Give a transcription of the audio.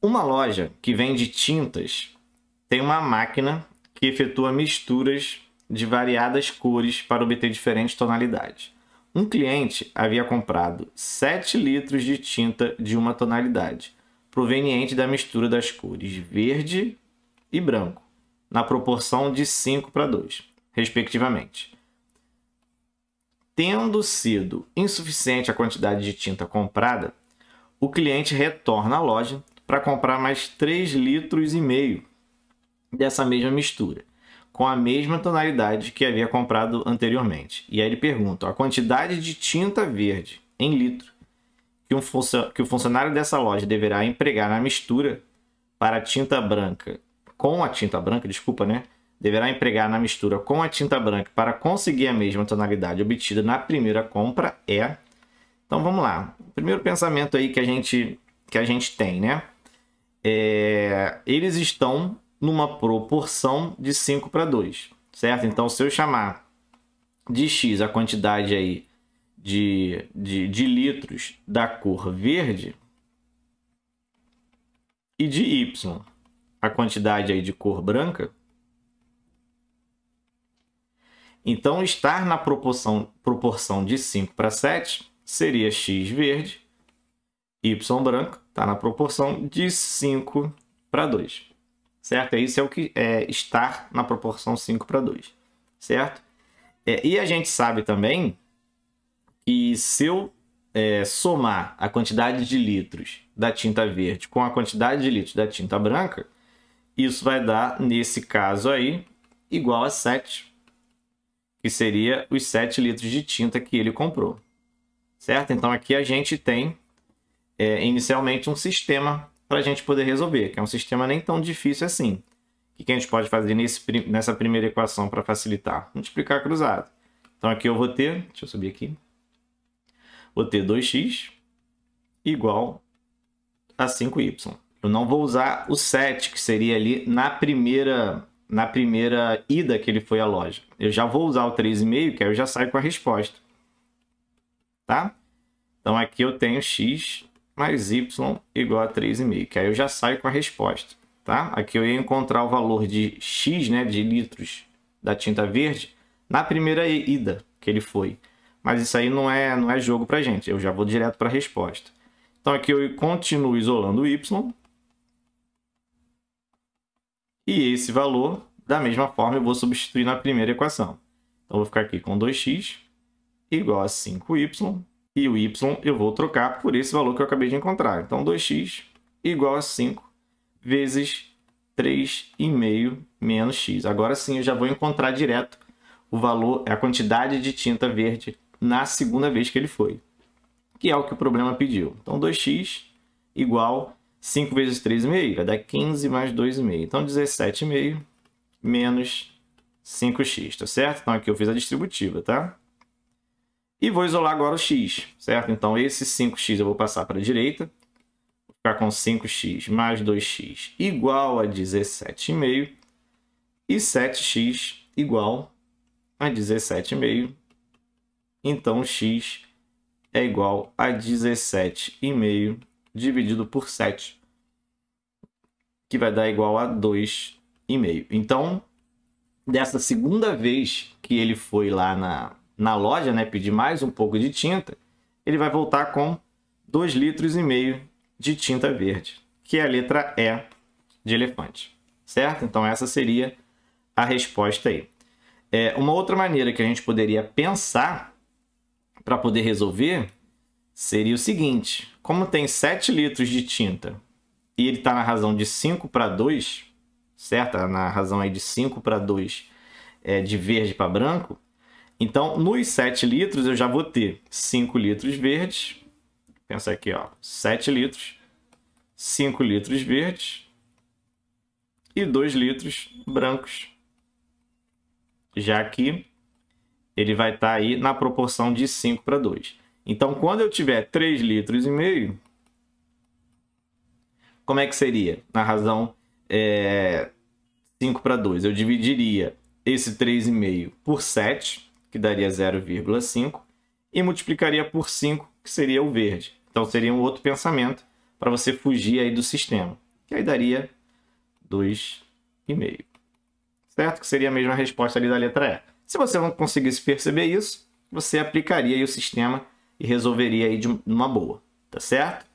Uma loja que vende tintas tem uma máquina que efetua misturas de variadas cores para obter diferentes tonalidades. Um cliente havia comprado 7 litros de tinta de uma tonalidade, proveniente da mistura das cores verde e branco, na proporção de 5 para 2, respectivamente. Tendo sido insuficiente a quantidade de tinta comprada, o cliente retorna à loja para comprar mais 3 litros e meio dessa mesma mistura, com a mesma tonalidade que havia comprado anteriormente. E aí ele pergunta: a quantidade de tinta verde em litro que, um que o funcionário dessa loja deverá empregar na mistura para a tinta branca com a tinta branca, desculpa, né? Deverá empregar na mistura com a tinta branca para conseguir a mesma tonalidade obtida na primeira compra é. Então vamos lá. O primeiro pensamento aí que a gente que a gente tem, né? é, eles estão numa proporção de 5 para 2, certo? Então, se eu chamar de X a quantidade aí de, de, de litros da cor verde e de Y a quantidade aí de cor branca, então, estar na proporção, proporção de 5 para 7 seria x verde, y branco, está na proporção de 5 para 2. Certo? É isso é o que é estar na proporção 5 para 2. Certo? É, e a gente sabe também que se eu é, somar a quantidade de litros da tinta verde com a quantidade de litros da tinta branca, isso vai dar, nesse caso aí, igual a 7, que seria os 7 litros de tinta que ele comprou. Certo? Então aqui a gente tem é, inicialmente um sistema para a gente poder resolver, que é um sistema nem tão difícil assim. O que a gente pode fazer nesse, nessa primeira equação para facilitar? Multiplicar cruzado. Então aqui eu vou ter, deixa eu subir aqui, vou ter 2x igual a 5y. Eu não vou usar o 7, que seria ali na primeira, na primeira ida que ele foi à loja. Eu já vou usar o 3,5, que aí eu já saio com a resposta. Tá? Então aqui eu tenho x mais y igual a 3,5, que aí eu já saio com a resposta, tá? Aqui eu ia encontrar o valor de x, né, de litros da tinta verde na primeira ida que ele foi. Mas isso aí não é, não é jogo para gente, eu já vou direto para a resposta. Então aqui eu continuo isolando o y. E esse valor, da mesma forma, eu vou substituir na primeira equação. Então eu vou ficar aqui com 2x igual a 5y e o y eu vou trocar por esse valor que eu acabei de encontrar. Então, 2x igual a 5 vezes 3,5 menos x. Agora sim, eu já vou encontrar direto o valor, a quantidade de tinta verde na segunda vez que ele foi, que é o que o problema pediu. Então, 2x igual 5 vezes 3,5 vai dar 15 mais 2,5. Então, 17,5 menos 5x, tá certo? Então, aqui eu fiz a distributiva, tá? E vou isolar agora o x, certo? Então, esse 5x eu vou passar para a direita. Vou ficar com 5x mais 2x igual a 17,5. E 7x igual a 17,5. Então, x é igual a 17,5 dividido por 7, que vai dar igual a 2,5. Então, dessa segunda vez que ele foi lá na, na loja, né, pedir mais um pouco de tinta, ele vai voltar com 2 litros e meio de tinta verde, que é a letra E de elefante, certo? Então essa seria a resposta aí. É, uma outra maneira que a gente poderia pensar para poder resolver seria o seguinte: como tem 7 litros de tinta e ele está na razão de 5 para 2, certo? Tá na razão aí de 5 para 2 é, de verde para branco, então, nos 7 litros, eu já vou ter 5 litros verdes. Pensa aqui, ó, 7 litros, 5 litros verdes e 2 litros brancos. Já que ele vai estar tá aí na proporção de 5 para 2. Então, quando eu tiver 3 litros e meio, como é que seria? Na razão é, 5 para 2, eu dividiria esse 3,5 por 7 que daria 0,5, e multiplicaria por 5, que seria o verde. Então seria um outro pensamento para você fugir aí do sistema, que aí daria 2,5. Certo? Que seria a mesma resposta ali da letra E. Se você não conseguisse perceber isso, você aplicaria o sistema e resolveria aí de uma boa, tá certo?